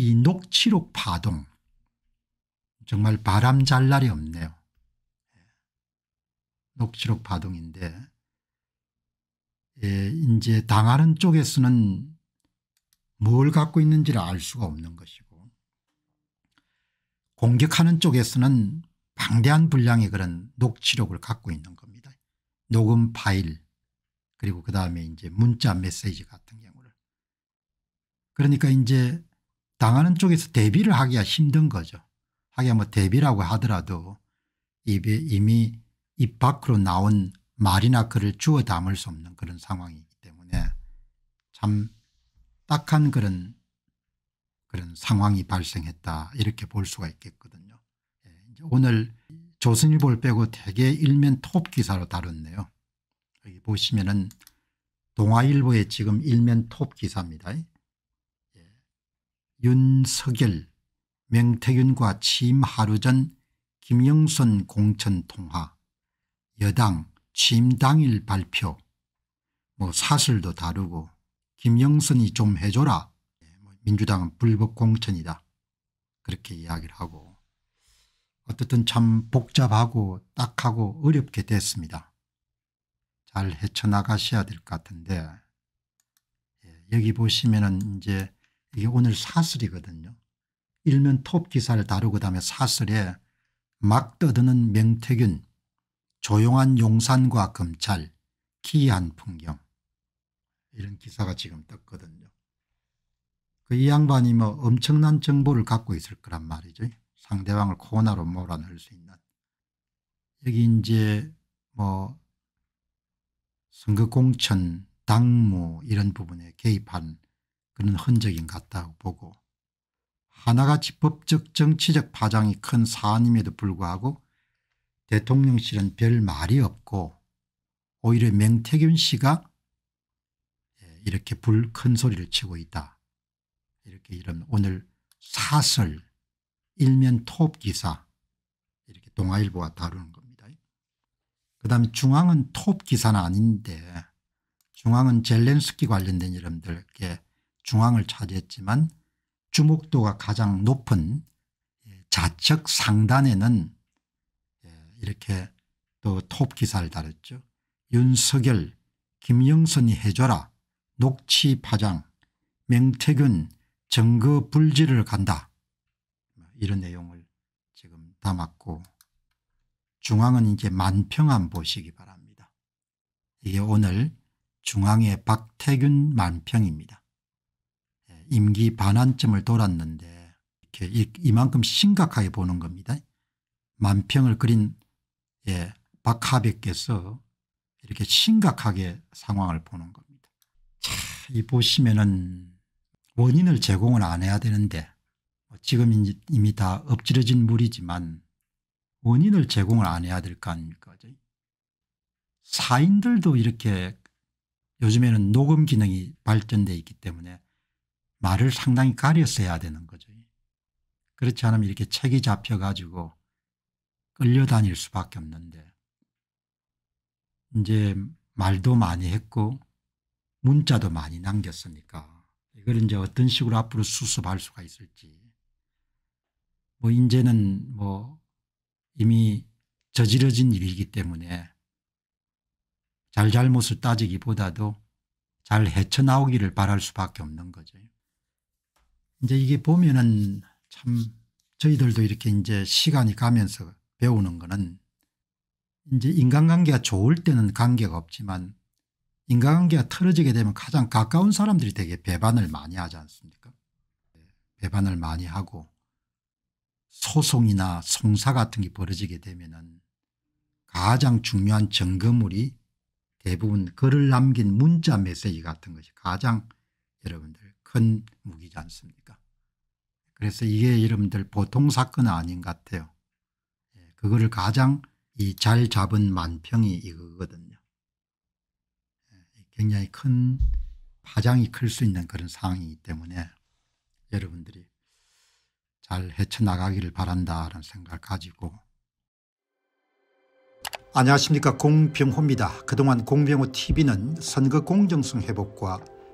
이 녹취록 파동 정말 바람 잘 날이 없네요. 녹취록 파동인데 예, 이제 당하는 쪽에서는 뭘 갖고 있는지를 알 수가 없는 것이고 공격하는 쪽에서는 방대한 분량의 그런 녹취록을 갖고 있는 겁니다. 녹음 파일 그리고 그다음에 이제 문자 메시지 같은 경우를 그러니까 이제 당하는 쪽에서 대비를 하기가 힘든 거죠. 하기야 뭐 대비라고 하더라도 이미 입 밖으로 나온 말이나 글을 주워 담을 수 없는 그런 상황이기 때문에 참 딱한 그런 그런 상황이 발생했다 이렇게 볼 수가 있겠거든요. 예, 오늘 조선일보를 빼고 대개 일면 톱 기사로 다뤘네요. 여기 보시면은 동아일보의 지금 일면 톱 기사입니다. 윤석열, 명태균과 취임 하루 전 김영선 공천 통화, 여당 취임 당일 발표, 뭐사슬도다르고 김영선이 좀 해줘라. 뭐 민주당은 불법 공천이다. 그렇게 이야기를 하고 어쨌든참 복잡하고 딱하고 어렵게 됐습니다. 잘 헤쳐나가셔야 될 것 같은데 예, 여기 보시면은 이제 이게 오늘 사슬이거든요 일면 톱 기사를 다루고 다음에 사설에 막 떠드는 명태균 조용한 용산과 검찰 기이한 풍경 이런 기사가 지금 떴거든요. 그 이 양반이 뭐 엄청난 정보를 갖고 있을 거란 말이죠. 상대방을 코너로 몰아넣을 수 있는. 여기 이제 뭐 선거 공천 당무 이런 부분에 개입한 그런 흔적인 것 같다고 보고 하나같이 법적 정치적 파장이 큰 사안임에도 불구하고 대통령실은 별 말이 없고 오히려 맹태균 씨가 예, 이렇게 불 큰 소리를 치고 있다. 이렇게 이런 오늘 사설 일면 톱 기사 이렇게 동아일보가 다루는 겁니다. 그다음 중앙은 톱 기사는 아닌데 중앙은 젤렌스키 관련된 이름들 이렇게 중앙을 차지했지만 주목도가 가장 높은 예, 좌측 상단에는 예, 이렇게 또 톱 기사를 다뤘죠 윤석열 김영선이 해줘라 녹취 파장 명태균 정거 불지를 간다 이런 내용을 지금 담았고 중앙은 이제 만평안 보시기 바랍니다. 이게 오늘 중앙의 박태균 만평입니다. 임기 반환점을 돌았는데 이렇게 이만큼 심각하게 보는 겁니다. 만평을 그린 예, 박하백께서 이렇게 심각하게 상황을 보는 겁니다. 자, 이 보시면은 원인을 제공은 안 해야 되는데 뭐 지금 이미 다 엎질러진 물이지만 원인을 제공을 안 해야 될 거 아닙니까? 사인들도 이렇게 요즘에는 녹음 기능이 발전돼 있기 때문에 말을 상당히 가려서 야 되는 거죠. 그렇지 않으면 이렇게 책이 잡혀가지고 끌려다닐 수밖에 없는데 이제 말도 많이 했고 문자도 많이 남겼으니까 이걸 이제 어떤 식으로 앞으로 수습할 수가 있을지 뭐 이제는 뭐 이미 저지러진 일이기 때문에 잘잘못을 따지기보다도 잘 헤쳐나오기를 바랄 수밖에 없는 거죠. 이제 이게 보면은 참 저희들도 이렇게 이제 시간이 가면서 배우는 거는 이제 인간관계가 좋을 때는 관계가 없지만 인간관계가 틀어지게 되면 가장 가까운 사람들이 되게 배반을 많이 하지 않습니까 배반을 많이 하고 소송이나 송사 같은 게 벌어지게 되면 은 가장 중요한 점검물이 대부분 글을 남긴 문자 메시지 같은 것이 가장 여러분들 큰 무기지 않습니까? 그래서 이게 여러분들 보통 사건은 아닌 것 같아요. 예, 그거를 가장 이잘 잡은 만평이 이거거든요. 예, 굉장히 큰 파장이 클 수 있는 그런 상황이기 때문에 여러분들이 잘 헤쳐나가기를 바란다라는 생각을 가지고 안녕하십니까 공병호입니다. 그동안 공병호 tv는 선거 공정성 회복과